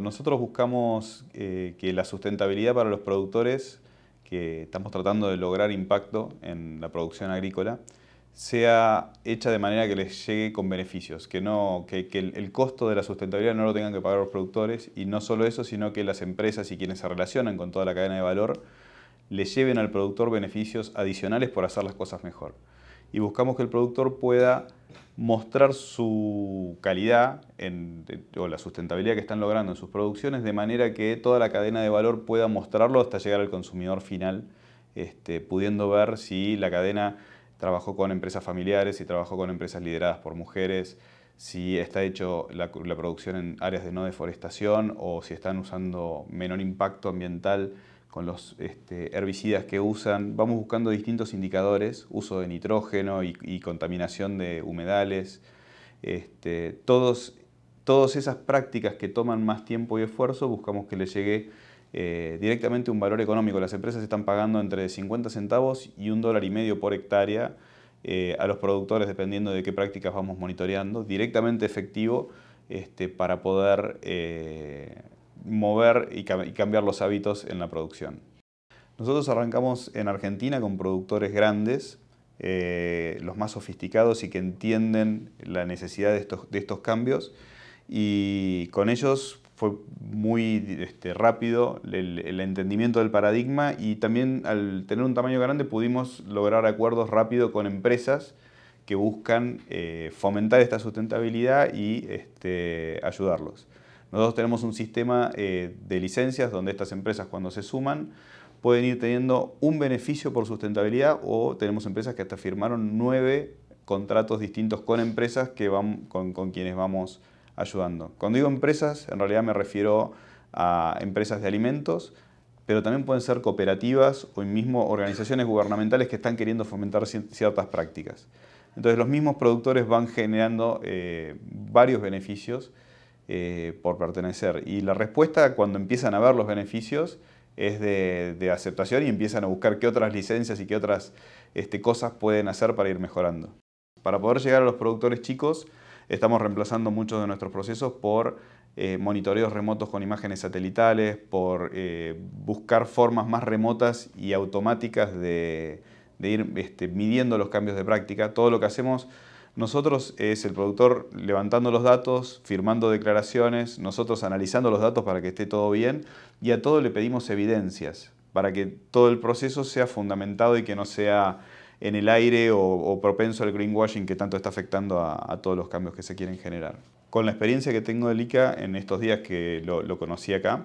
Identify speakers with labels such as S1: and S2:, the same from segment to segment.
S1: Nosotros buscamos eh, que la sustentabilidad para los productores, que estamos tratando de lograr impacto en la producción agrícola, sea hecha de manera que les llegue con beneficios, que, el, el, costo de la sustentabilidad no lo tengan que pagar los productores y no solo eso, sino que las empresas y quienes se relacionan con toda la cadena de valor les lleven al productor beneficios adicionales por hacer las cosas mejor y buscamos que el productor pueda mostrar su calidad eh, o la sustentabilidad que están logrando en sus producciones de manera que toda la cadena de valor pueda mostrarlo hasta llegar al consumidor final, este, pudiendo ver si la cadena trabajó con empresas familiares, si trabajó con empresas lideradas por mujeres, si está hecho la, producción en áreas de no deforestación o si están usando menor impacto ambiental con los este, herbicidas que usan. Vamos buscando distintos indicadores, uso de nitrógeno y, contaminación de humedales. Este, todos, todas esas prácticas que toman más tiempo y esfuerzo buscamos que les llegue eh, directamente un valor económico. Las empresas están pagando entre 50 centavos y un dólar y medio por hectárea eh, a los productores, dependiendo de qué prácticas vamos monitoreando, directamente efectivo este, para poder eh, mover y, cambiar los hábitos en la producción. Nosotros arrancamos en Argentina con productores grandes, eh, los más sofisticados y que entienden la necesidad de estos, cambios. Y con ellos fue muy este, rápido el, entendimiento del paradigma y también al tener un tamaño grande pudimos lograr acuerdos rápido con empresas que buscan eh, fomentar esta sustentabilidad y este, ayudarlos. Nosotros tenemos un sistema eh, de licencias donde estas empresas cuando se suman pueden ir teniendo un beneficio por sustentabilidad o tenemos empresas que hasta firmaron nueve contratos distintos con empresas que van, con, con quienes vamos ayudando. Cuando digo empresas, en realidad me refiero a empresas de alimentos, pero también pueden ser cooperativas o mismo organizaciones gubernamentales que están queriendo fomentar ciertas prácticas. Entonces los mismos productores van generando eh, varios beneficios eh, por pertenecer y la respuesta cuando empiezan a ver los beneficios es de, aceptación y empiezan a buscar qué otras licencias y qué otras este, cosas pueden hacer para ir mejorando. Para poder llegar a los productores chicos, Estamos reemplazando muchos de nuestros procesos por eh, monitoreos remotos con imágenes satelitales, por eh, buscar formas más remotas y automáticas de, ir este, midiendo los cambios de práctica. Todo lo que hacemos nosotros es el productor levantando los datos, firmando declaraciones, nosotros analizando los datos para que esté todo bien y a todo le pedimos evidencias para que todo el proceso sea fundamentado y que no sea en el aire o, propenso al greenwashing que tanto está afectando a, todos los cambios que se quieren generar. Con la experiencia que tengo de ICA en estos días que lo, conocí acá,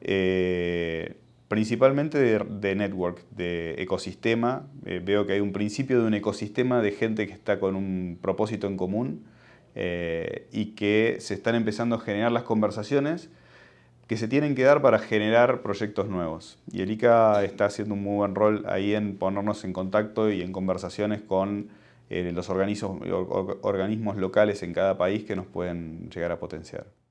S1: eh, principalmente de, network, de ecosistema, eh, veo que hay un principio de un ecosistema de gente que está con un propósito en común eh, y que se están empezando a generar las conversaciones que se tienen que dar para generar proyectos nuevos. Y el ICA está haciendo un muy buen rol ahí en ponernos en contacto y en conversaciones con eh, los organismos, organismos locales en cada país que nos pueden llegar a potenciar.